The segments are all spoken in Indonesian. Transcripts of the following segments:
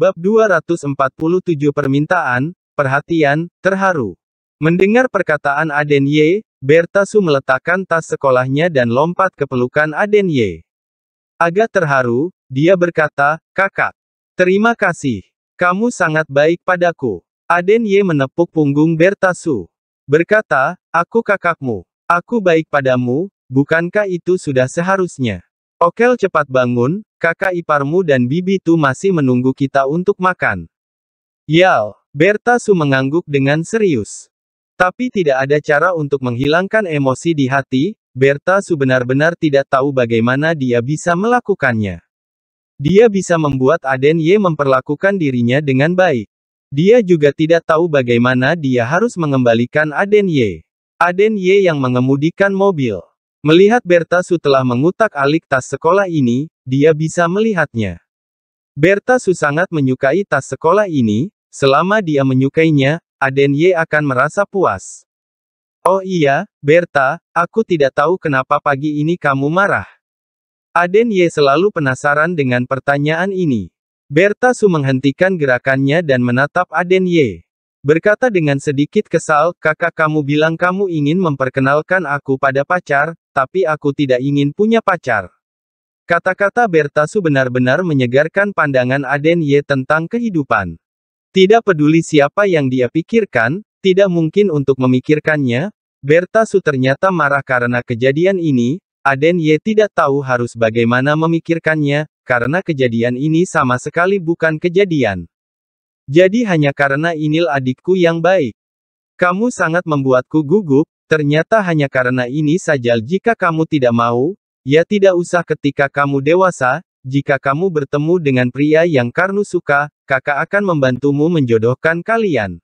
Bab 247 Permintaan, Perhatian, Terharu. Mendengar perkataan Aden Ye, Bertasu meletakkan tas sekolahnya dan lompat ke pelukan Aden Ye. Agak terharu, dia berkata, kakak. Terima kasih. Kamu sangat baik padaku. Aden Ye menepuk punggung Bertasu. Berkata, aku kakakmu. Aku baik padamu, bukankah itu sudah seharusnya? Okel cepat bangun, Kakak iparmu dan bibi Tu masih menunggu kita untuk makan. Yal, Berta Su mengangguk dengan serius. Tapi tidak ada cara untuk menghilangkan emosi di hati, Berta Su benar-benar tidak tahu bagaimana dia bisa melakukannya. Dia bisa membuat Aden Ye memperlakukan dirinya dengan baik. Dia juga tidak tahu bagaimana dia harus mengembalikan Aden Ye. Aden Ye yang mengemudikan mobil. Melihat Berta Su telah mengutak-alik tas sekolah ini, dia bisa melihatnya. Berta Su sangat menyukai tas sekolah ini, selama dia menyukainya, Aden Ye akan merasa puas. Oh iya, Berta, aku tidak tahu kenapa pagi ini kamu marah. Aden Ye selalu penasaran dengan pertanyaan ini. Berta Su menghentikan gerakannya dan menatap Aden Ye. Berkata dengan sedikit kesal, kakak kamu bilang kamu ingin memperkenalkan aku pada pacar, tapi aku tidak ingin punya pacar. Kata-kata Bertasu benar-benar menyegarkan pandangan Aden Ye tentang kehidupan. Tidak peduli siapa yang dia pikirkan, tidak mungkin untuk memikirkannya, Bertasu ternyata marah karena kejadian ini, Aden Ye tidak tahu harus bagaimana memikirkannya, karena kejadian ini sama sekali bukan kejadian. Jadi hanya karena Inil adikku yang baik. Kamu sangat membuatku gugup, Ternyata hanya karena ini saja jika kamu tidak mau, ya tidak usah ketika kamu dewasa, jika kamu bertemu dengan pria yang Karnu suka, kakak akan membantumu menjodohkan kalian.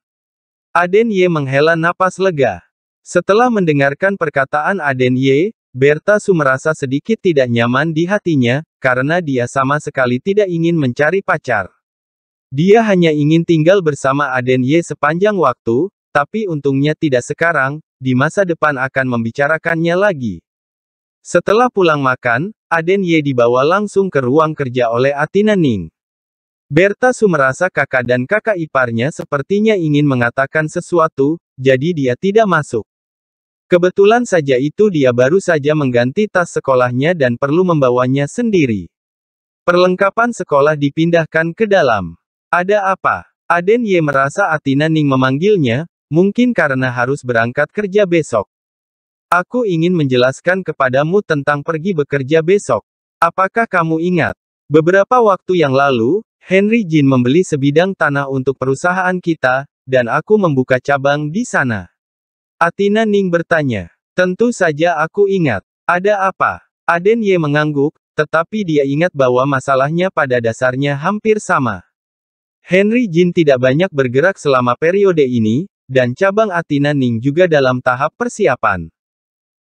Aden Ye menghela napas lega. Setelah mendengarkan perkataan Aden Ye, Berta Su merasa sedikit tidak nyaman di hatinya, karena dia sama sekali tidak ingin mencari pacar. Dia hanya ingin tinggal bersama Aden Ye sepanjang waktu, tapi untungnya tidak sekarang, di masa depan akan membicarakannya lagi. Setelah pulang makan, Aden Ye dibawa langsung ke ruang kerja oleh Atina Ning. Berta Su merasa kakak dan kakak iparnya sepertinya ingin mengatakan sesuatu, jadi dia tidak masuk. Kebetulan saja itu dia baru saja mengganti tas sekolahnya dan perlu membawanya sendiri. Perlengkapan sekolah dipindahkan ke dalam. Ada apa? Aden Ye merasa Atina Ning memanggilnya, Mungkin karena harus berangkat kerja besok. Aku ingin menjelaskan kepadamu tentang pergi bekerja besok. Apakah kamu ingat? Beberapa waktu yang lalu, Henry Jin membeli sebidang tanah untuk perusahaan kita, dan aku membuka cabang di sana. Atina Ning bertanya. Tentu saja aku ingat. Ada apa? Aden Ye mengangguk, tetapi dia ingat bahwa masalahnya pada dasarnya hampir sama. Henry Jin tidak banyak bergerak selama periode ini, dan cabang Athena Ning juga dalam tahap persiapan.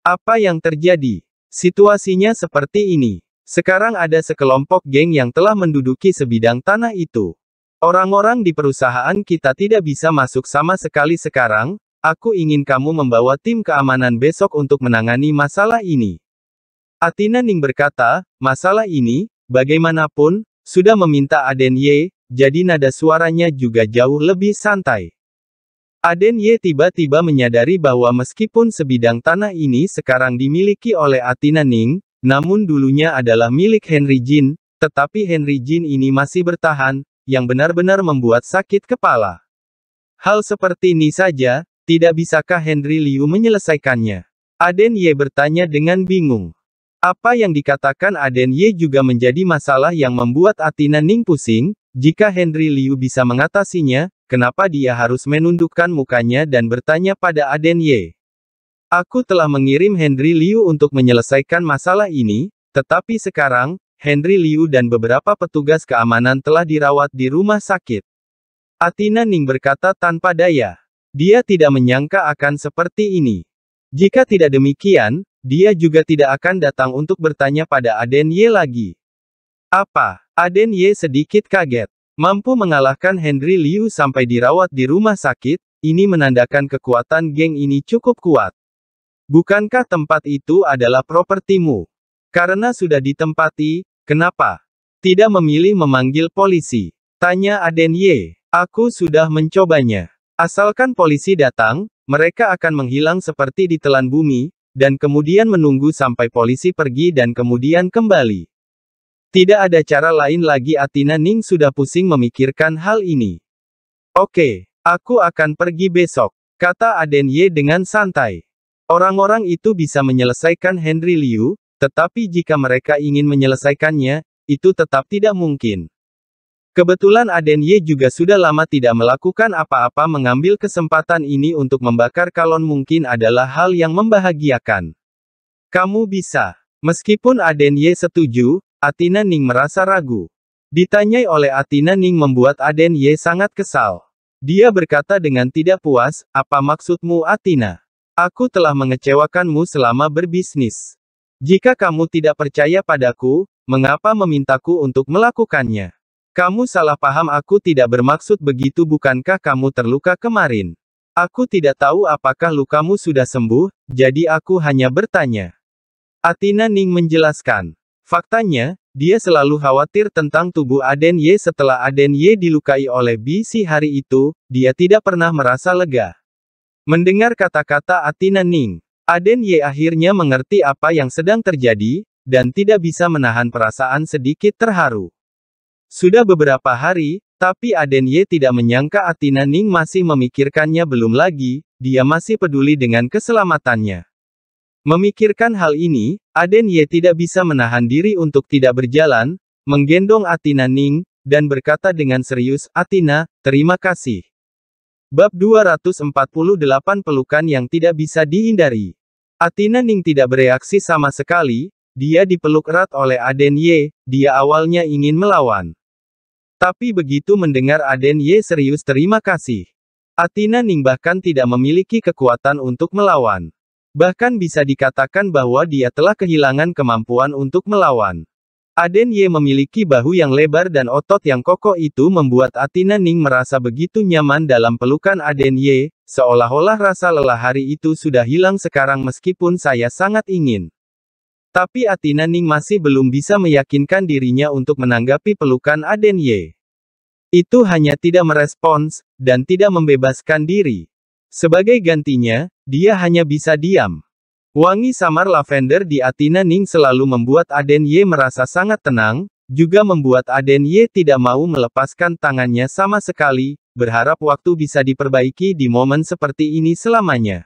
Apa yang terjadi? Situasinya seperti ini. Sekarang ada sekelompok geng yang telah menduduki sebidang tanah itu. Orang-orang di perusahaan kita tidak bisa masuk sama sekali sekarang, aku ingin kamu membawa tim keamanan besok untuk menangani masalah ini. Athena Ning berkata, masalah ini, bagaimanapun, sudah meminta Aden Ye, jadi nada suaranya juga jauh lebih santai. Aden Ye tiba-tiba menyadari bahwa meskipun sebidang tanah ini sekarang dimiliki oleh Atina Ning, namun dulunya adalah milik Henry Jin, tetapi Henry Jin ini masih bertahan, yang benar-benar membuat sakit kepala. Hal seperti ini saja, tidak bisakah Henry Liu menyelesaikannya? Aden Ye bertanya dengan bingung. Apa yang dikatakan Aden Ye juga menjadi masalah yang membuat Atina Ning pusing, jika Henry Liu bisa mengatasinya, kenapa dia harus menundukkan mukanya dan bertanya pada Aden Ye? Aku telah mengirim Henry Liu untuk menyelesaikan masalah ini, tetapi sekarang, Henry Liu dan beberapa petugas keamanan telah dirawat di rumah sakit. Atina Ning berkata tanpa daya. Dia tidak menyangka akan seperti ini. Jika tidak demikian, dia juga tidak akan datang untuk bertanya pada Aden Ye lagi. Apa? Aden Ye sedikit kaget. Mampu mengalahkan Henry Liu sampai dirawat di rumah sakit, ini menandakan kekuatan geng ini cukup kuat. Bukankah tempat itu adalah propertimu? Karena sudah ditempati, kenapa? Tidak memilih memanggil polisi. Tanya Aden Ye. Aku sudah mencobanya. Asalkan polisi datang, mereka akan menghilang seperti ditelan bumi, dan kemudian menunggu sampai polisi pergi dan kemudian kembali. Tidak ada cara lain lagi Atina Ning sudah pusing memikirkan hal ini. Oke, aku akan pergi besok, kata Aden Ye dengan santai. Orang-orang itu bisa menyelesaikan Henry Liu, tetapi jika mereka ingin menyelesaikannya, itu tetap tidak mungkin. Kebetulan Aden Ye juga sudah lama tidak melakukan apa-apa mengambil kesempatan ini untuk membakar kalon mungkin adalah hal yang membahagiakan. Kamu bisa. Meskipun Aden Ye setuju, Atina Ning merasa ragu. Ditanyai oleh Atina Ning membuat Aden Ye sangat kesal. Dia berkata dengan tidak puas, apa maksudmu Atina? Aku telah mengecewakanmu selama berbisnis. Jika kamu tidak percaya padaku, mengapa memintaku untuk melakukannya? Kamu salah paham aku tidak bermaksud begitu bukankah kamu terluka kemarin? Aku tidak tahu apakah lukamu sudah sembuh, jadi aku hanya bertanya. Atina Ning menjelaskan. Faktanya, dia selalu khawatir tentang tubuh Aden Ye setelah Aden Ye dilukai oleh BC hari itu, dia tidak pernah merasa lega. Mendengar kata-kata Atina Ning, Aden Ye akhirnya mengerti apa yang sedang terjadi, dan tidak bisa menahan perasaan sedikit terharu. Sudah beberapa hari, tapi Aden Ye tidak menyangka Atina Ning masih memikirkannya belum lagi, dia masih peduli dengan keselamatannya. Memikirkan hal ini, Aden Ye tidak bisa menahan diri untuk tidak berjalan, menggendong Atina Ning, dan berkata dengan serius, Atina, terima kasih. Bab 248 Pelukan yang tidak bisa dihindari. Atina Ning tidak bereaksi sama sekali, dia dipeluk erat oleh Aden Ye, dia awalnya ingin melawan. Tapi begitu mendengar Aden Ye serius terima kasih. Atina Ning bahkan tidak memiliki kekuatan untuk melawan. Bahkan bisa dikatakan bahwa dia telah kehilangan kemampuan untuk melawan. Aden Ye memiliki bahu yang lebar dan otot yang kokoh itu membuat Atina Ning merasa begitu nyaman dalam pelukan Aden Ye, seolah-olah rasa lelah hari itu sudah hilang sekarang meskipun saya sangat ingin. Tapi Atina Ning masih belum bisa meyakinkan dirinya untuk menanggapi pelukan Aden Ye. Itu hanya tidak merespons, dan tidak membebaskan diri. Sebagai gantinya, dia hanya bisa diam. Wangi samar lavender di Atina Ning selalu membuat Aden Ye merasa sangat tenang, juga membuat Aden Ye tidak mau melepaskan tangannya sama sekali, berharap waktu bisa diperbaiki di momen seperti ini selamanya.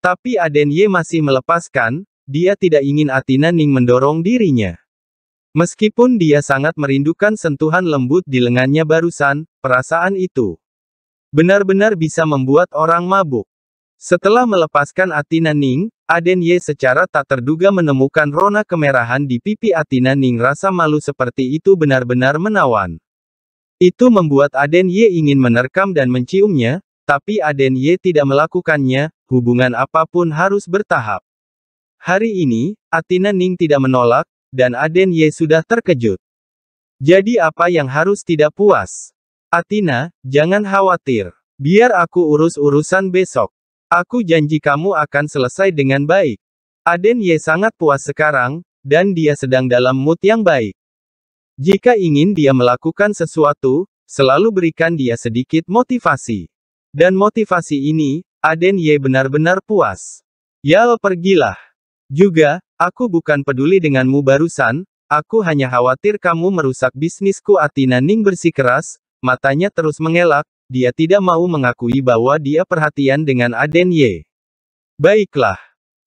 Tapi Aden Ye masih melepaskan, dia tidak ingin Atina Ning mendorong dirinya. Meskipun dia sangat merindukan sentuhan lembut di lengannya barusan, perasaan itu benar-benar bisa membuat orang mabuk. Setelah melepaskan Atina Ning, Aden Ye secara tak terduga menemukan rona kemerahan di pipi Atina Ning rasa malu seperti itu benar-benar menawan. Itu membuat Aden Ye ingin menerkam dan menciumnya, tapi Aden Ye tidak melakukannya, hubungan apapun harus bertahap. Hari ini, Atina Ning tidak menolak, dan Aden Ye sudah terkejut. Jadi apa yang harus tidak puas? Atina, jangan khawatir. Biar aku urus urusan besok. Aku janji kamu akan selesai dengan baik. Aden Ye sangat puas sekarang, dan dia sedang dalam mood yang baik. Jika ingin dia melakukan sesuatu, selalu berikan dia sedikit motivasi. Dan motivasi ini, Aden Ye benar-benar puas. Yal pergilah. Juga, aku bukan peduli denganmu barusan, aku hanya khawatir kamu merusak bisnisku Atina Ning bersikeras, Matanya terus mengelak, dia tidak mau mengakui bahwa dia perhatian dengan Aden Ye. Baiklah.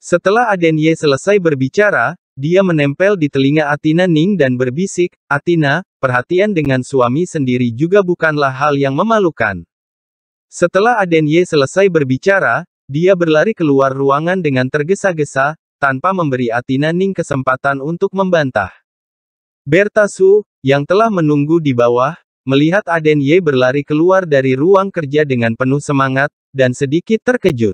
Setelah Aden Ye selesai berbicara, dia menempel di telinga Atina Ning dan berbisik, Atina, perhatian dengan suami sendiri juga bukanlah hal yang memalukan. Setelah Aden Ye selesai berbicara, dia berlari keluar ruangan dengan tergesa-gesa, tanpa memberi Atina Ning kesempatan untuk membantah. Berta Su, yang telah menunggu di bawah, melihat Aden Ye berlari keluar dari ruang kerja dengan penuh semangat, dan sedikit terkejut.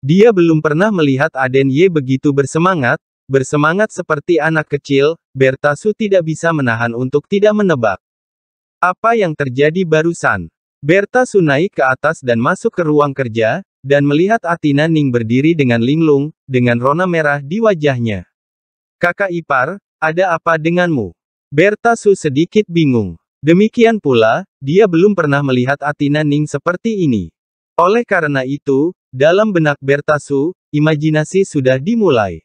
Dia belum pernah melihat Aden Ye begitu bersemangat, bersemangat seperti anak kecil, Bertasu tidak bisa menahan untuk tidak menebak. Apa yang terjadi barusan? Bertasu naik ke atas dan masuk ke ruang kerja, dan melihat Atina Ning berdiri dengan linglung, dengan rona merah di wajahnya. Kakak ipar, ada apa denganmu? Bertasu sedikit bingung. Demikian pula, dia belum pernah melihat Atina Ning seperti ini. Oleh karena itu, dalam benak Bertasu, imajinasi sudah dimulai.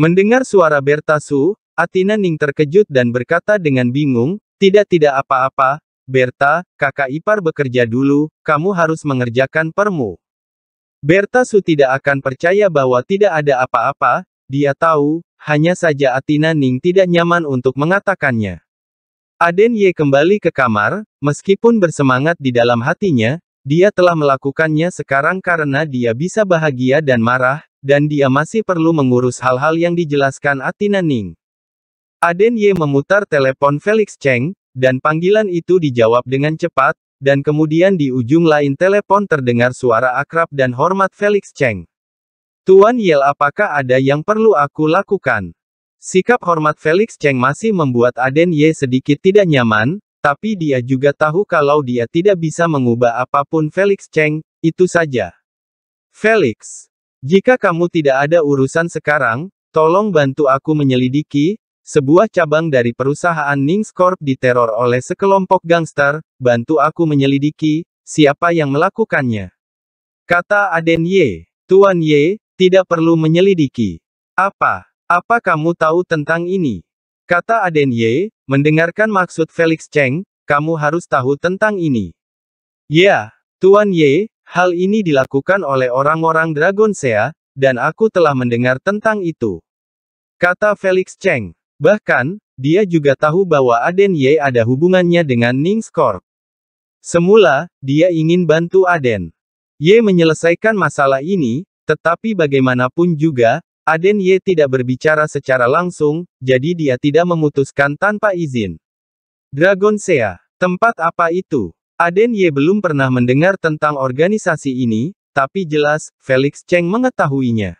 Mendengar suara Bertasu, Atina Ning terkejut dan berkata dengan bingung, tidak-tidak apa-apa, Berta, kakak ipar bekerja dulu, kamu harus mengerjakan permu. Bertasu tidak akan percaya bahwa tidak ada apa-apa, dia tahu, hanya saja Atina Ning tidak nyaman untuk mengatakannya. Aden Ye kembali ke kamar, meskipun bersemangat di dalam hatinya, dia telah melakukannya sekarang karena dia bisa bahagia dan marah, dan dia masih perlu mengurus hal-hal yang dijelaskan Atina Ning. Aden Ye memutar telepon Felix Cheng, dan panggilan itu dijawab dengan cepat, dan kemudian di ujung lain telepon terdengar suara akrab dan hormat Felix Cheng. Tuan Yel apakah ada yang perlu aku lakukan? Sikap hormat Felix Cheng masih membuat Aden Ye sedikit tidak nyaman, tapi dia juga tahu kalau dia tidak bisa mengubah apapun Felix Cheng, itu saja. Felix, jika kamu tidak ada urusan sekarang, tolong bantu aku menyelidiki, sebuah cabang dari perusahaan Ning Corp diteror oleh sekelompok gangster, bantu aku menyelidiki, siapa yang melakukannya. Kata Aden Ye, Tuan Ye, tidak perlu menyelidiki. Apa? Apa kamu tahu tentang ini? Kata Aden Ye, mendengarkan maksud Felix Cheng, kamu harus tahu tentang ini. Ya, Tuan Ye, hal ini dilakukan oleh orang-orang Dragon Sea, dan aku telah mendengar tentang itu. Kata Felix Cheng. Bahkan, dia juga tahu bahwa Aden Ye ada hubungannya dengan Ning Corp. Semula, dia ingin bantu Aden. Ye menyelesaikan masalah ini, tetapi bagaimanapun juga, Aden Ye tidak berbicara secara langsung, jadi dia tidak memutuskan tanpa izin. Dragon Sea, tempat apa itu? Aden Ye belum pernah mendengar tentang organisasi ini, tapi jelas, Felix Cheng mengetahuinya.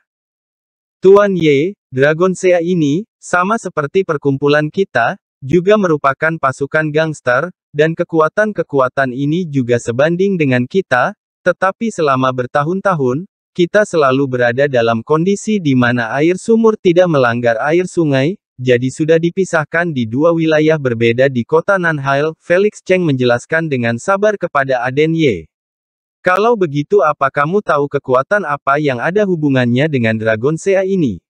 Tuan Ye, Dragon Sea ini, sama seperti perkumpulan kita, juga merupakan pasukan gangster, dan kekuatan-kekuatan ini juga sebanding dengan kita, tetapi selama bertahun-tahun, kita selalu berada dalam kondisi di mana air sumur tidak melanggar air sungai, jadi sudah dipisahkan di dua wilayah berbeda di kota Nanhail, Felix Cheng menjelaskan dengan sabar kepada Aden Ye. Kalau begitu apa kamu tahu kekuatan apa yang ada hubungannya dengan Dragon Sea ini?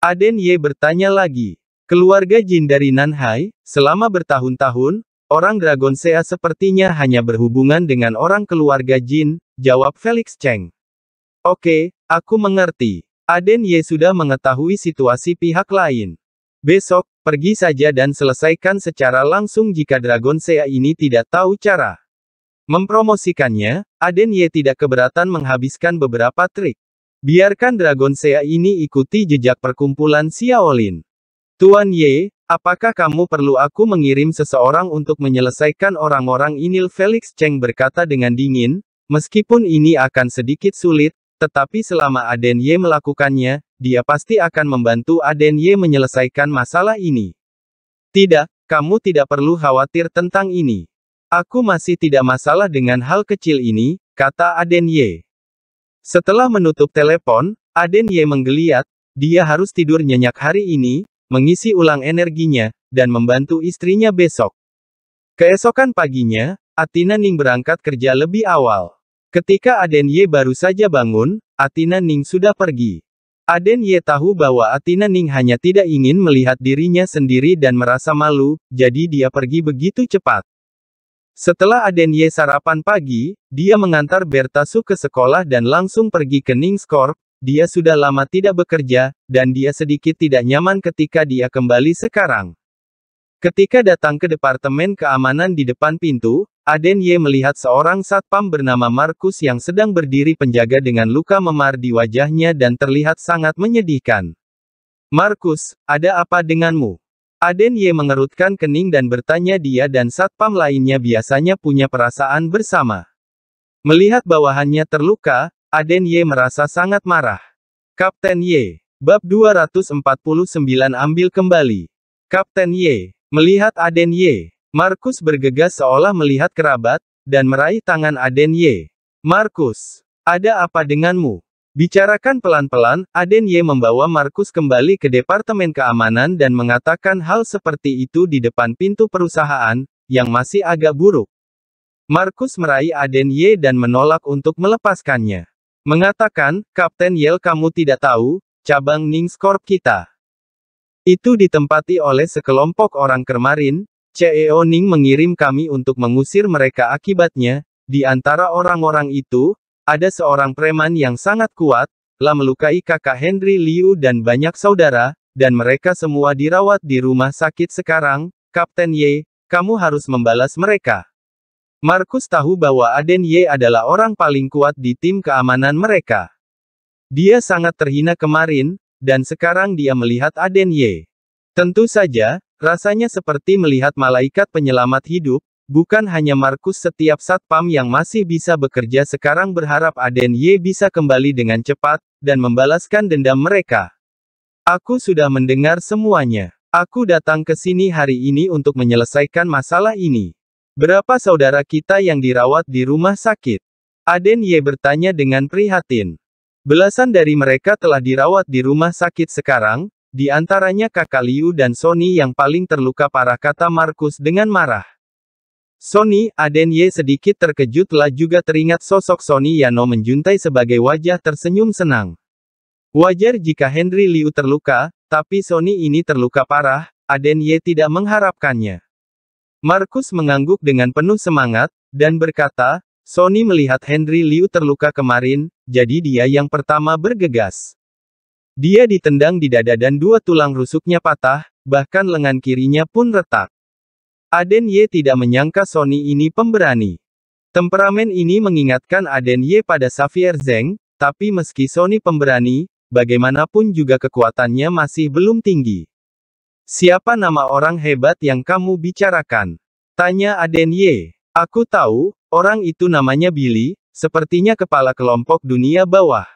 Aden Ye bertanya lagi. Keluarga Jin dari Nanhai, selama bertahun-tahun, orang Dragon Sea sepertinya hanya berhubungan dengan orang keluarga Jin, jawab Felix Cheng. Oke, aku mengerti. Aden Ye sudah mengetahui situasi pihak lain. Besok, pergi saja dan selesaikan secara langsung jika Dragon Sea ini tidak tahu cara. Mempromosikannya, Aden Ye tidak keberatan menghabiskan beberapa trik. Biarkan Dragon Sea ini ikuti jejak perkumpulan Xiaolin. Tuan Ye, apakah kamu perlu aku mengirim seseorang untuk menyelesaikan orang-orang ini? Felix Cheng berkata dengan dingin, meskipun ini akan sedikit sulit, tetapi selama Aden Ye melakukannya, dia pasti akan membantu Aden Ye menyelesaikan masalah ini. Tidak, kamu tidak perlu khawatir tentang ini. Aku masih tidak masalah dengan hal kecil ini, kata Aden Ye. Setelah menutup telepon, Aden Ye menggeliat, dia harus tidur nyenyak hari ini, mengisi ulang energinya, dan membantu istrinya besok. Keesokan paginya, Atina Ning berangkat kerja lebih awal. Ketika Aden Ye baru saja bangun, Atina Ning sudah pergi. Aden Ye tahu bahwa Atina Ning hanya tidak ingin melihat dirinya sendiri dan merasa malu, jadi dia pergi begitu cepat. Setelah Aden Ye sarapan pagi, dia mengantar Bertasu ke sekolah dan langsung pergi ke Ning Corp, dia sudah lama tidak bekerja, dan dia sedikit tidak nyaman ketika dia kembali sekarang. Ketika datang ke Departemen Keamanan di depan pintu, Aden Ye melihat seorang satpam bernama Markus yang sedang berdiri penjaga dengan luka memar di wajahnya dan terlihat sangat menyedihkan. Markus, ada apa denganmu? Aden Ye mengerutkan kening dan bertanya dia dan satpam lainnya biasanya punya perasaan bersama. Melihat bawahannya terluka, Aden Ye merasa sangat marah. Kapten Ye, bab 249 ambil kembali. Kapten Ye, melihat Aden Ye, Markus bergegas seolah melihat kerabat, dan meraih tangan Aden Ye. Markus, ada apa denganmu? Bicarakan pelan-pelan, Aden Ye membawa Markus kembali ke Departemen Keamanan dan mengatakan hal seperti itu di depan pintu perusahaan, yang masih agak buruk. Markus meraih Aden Ye dan menolak untuk melepaskannya. Mengatakan, Kapten Yel kamu tidak tahu, cabang Ningskorp kita. Itu ditempati oleh sekelompok orang kemarin CEO Ning mengirim kami untuk mengusir mereka akibatnya, di antara orang-orang itu, ada seorang preman yang sangat kuat, telah melukai kakak Henry Liu dan banyak saudara, dan mereka semua dirawat di rumah sakit sekarang, Kapten Ye, kamu harus membalas mereka. Markus tahu bahwa Aden Ye adalah orang paling kuat di tim keamanan mereka. Dia sangat terhina kemarin, dan sekarang dia melihat Aden Ye. Tentu saja, Rasanya seperti melihat malaikat penyelamat hidup, bukan hanya Markus setiap satpam yang masih bisa bekerja sekarang berharap Aden Ye bisa kembali dengan cepat, dan membalaskan dendam mereka. Aku sudah mendengar semuanya. Aku datang ke sini hari ini untuk menyelesaikan masalah ini. Berapa saudara kita yang dirawat di rumah sakit? Aden Ye bertanya dengan prihatin. Belasan dari mereka telah dirawat di rumah sakit sekarang, di antaranya kakak Liu dan Sony yang paling terluka parah kata Markus dengan marah. Sony, Aden Ye sedikit terkejutlah juga teringat sosok Sony Yano menjuntai sebagai wajah tersenyum senang. Wajar jika Henry Liu terluka, tapi Sony ini terluka parah, Aden Ye tidak mengharapkannya. Markus mengangguk dengan penuh semangat, dan berkata, Sony melihat Henry Liu terluka kemarin, jadi dia yang pertama bergegas. Dia ditendang di dada dan dua tulang rusuknya patah, bahkan lengan kirinya pun retak. Aden Ye tidak menyangka Sony ini pemberani. Temperamen ini mengingatkan Aden Ye pada Xavier Zeng, tapi meski Sony pemberani, bagaimanapun juga kekuatannya masih belum tinggi. Siapa nama orang hebat yang kamu bicarakan? Tanya Aden Ye. Aku tahu, orang itu namanya Billy, sepertinya kepala kelompok dunia bawah.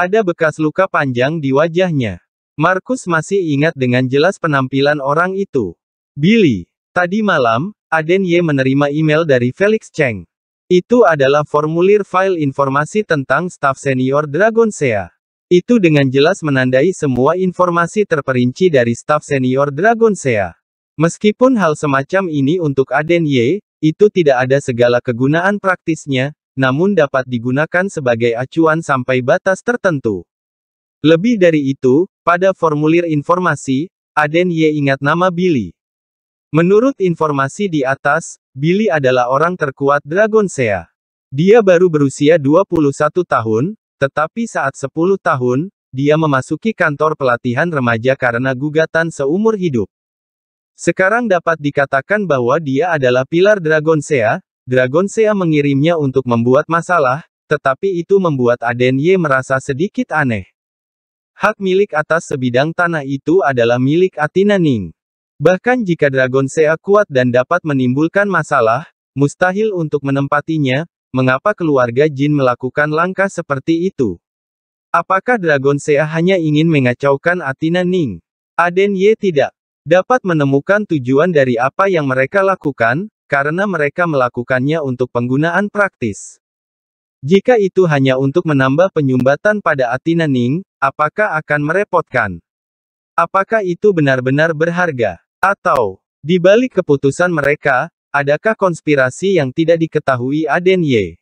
Ada bekas luka panjang di wajahnya. Markus masih ingat dengan jelas penampilan orang itu. Billy, tadi malam, Aden Ye menerima email dari Felix Cheng. Itu adalah formulir file informasi tentang staf senior Dragon Sea. Itu dengan jelas menandai semua informasi terperinci dari staf senior Dragon Sea. Meskipun hal semacam ini untuk Aden Ye, itu tidak ada segala kegunaan praktisnya, namun dapat digunakan sebagai acuan sampai batas tertentu. Lebih dari itu, pada formulir informasi, Aden Ye ingat nama Billy. Menurut informasi di atas, Billy adalah orang terkuat Dragon Sea. Dia baru berusia 21 tahun, tetapi saat 10 tahun, dia memasuki kantor pelatihan remaja karena gugatan seumur hidup. Sekarang dapat dikatakan bahwa dia adalah pilar Dragon Sea, Dragon Sea mengirimnya untuk membuat masalah, tetapi itu membuat Aden Ye merasa sedikit aneh. Hak milik atas sebidang tanah itu adalah milik Atina Ning. Bahkan jika Dragon Sea kuat dan dapat menimbulkan masalah, mustahil untuk menempatinya, mengapa keluarga Jin melakukan langkah seperti itu? Apakah Dragon Sea hanya ingin mengacaukan Atina Ning? Aden Ye tidak dapat menemukan tujuan dari apa yang mereka lakukan, karena mereka melakukannya untuk penggunaan praktis. Jika itu hanya untuk menambah penyumbatan pada Athena Ning, apakah akan merepotkan? Apakah itu benar-benar berharga? Atau, di balik keputusan mereka, adakah konspirasi yang tidak diketahui Aden Ye?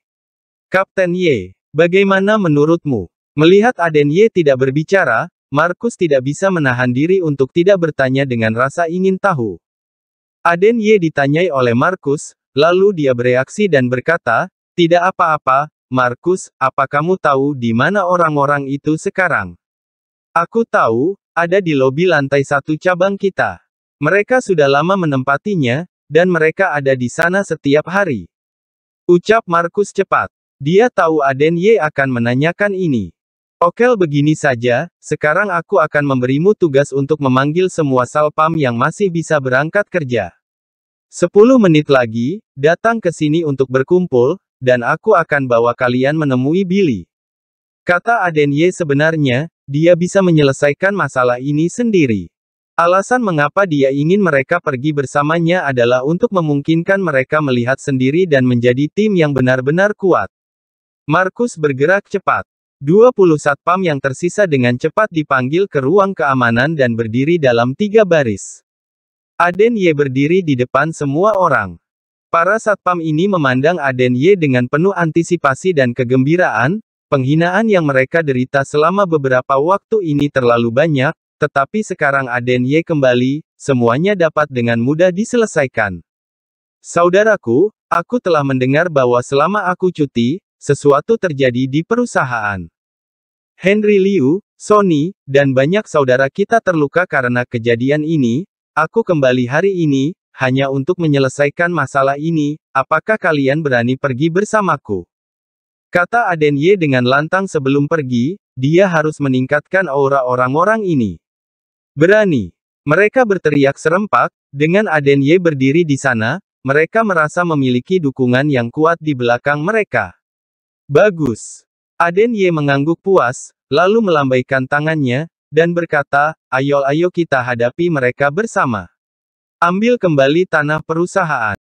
Kapten Ye, bagaimana menurutmu? Melihat Aden Ye tidak berbicara, Markus tidak bisa menahan diri untuk tidak bertanya dengan rasa ingin tahu. Aden Ye ditanyai oleh Markus, lalu dia bereaksi dan berkata, tidak apa-apa, Markus, apa kamu tahu di mana orang-orang itu sekarang? Aku tahu, ada di lobi lantai satu cabang kita. Mereka sudah lama menempatinya, dan mereka ada di sana setiap hari. Ucap Markus cepat. Dia tahu Aden Ye akan menanyakan ini. Oke begini saja, sekarang aku akan memberimu tugas untuk memanggil semua salpam yang masih bisa berangkat kerja. Sepuluh menit lagi, datang ke sini untuk berkumpul, dan aku akan bawa kalian menemui Billy. Kata Adenye. sebenarnya, dia bisa menyelesaikan masalah ini sendiri. Alasan mengapa dia ingin mereka pergi bersamanya adalah untuk memungkinkan mereka melihat sendiri dan menjadi tim yang benar-benar kuat. Markus bergerak cepat. 20 satpam yang tersisa dengan cepat dipanggil ke ruang keamanan dan berdiri dalam tiga baris. Aden Ye berdiri di depan semua orang. Para satpam ini memandang Aden Ye dengan penuh antisipasi dan kegembiraan, penghinaan yang mereka derita selama beberapa waktu ini terlalu banyak, tetapi sekarang Aden Ye kembali, semuanya dapat dengan mudah diselesaikan. Saudaraku, aku telah mendengar bahwa selama aku cuti, sesuatu terjadi di perusahaan. Henry Liu, Sony, dan banyak saudara kita terluka karena kejadian ini, Aku kembali hari ini, hanya untuk menyelesaikan masalah ini, apakah kalian berani pergi bersamaku? Kata Aden Ye dengan lantang sebelum pergi, dia harus meningkatkan aura orang-orang ini. Berani. Mereka berteriak serempak, dengan Aden Ye berdiri di sana, mereka merasa memiliki dukungan yang kuat di belakang mereka. Bagus. Aden Ye mengangguk puas, lalu melambaikan tangannya, dan berkata, ayo ayo kita hadapi mereka bersama. Ambil kembali tanah perusahaan.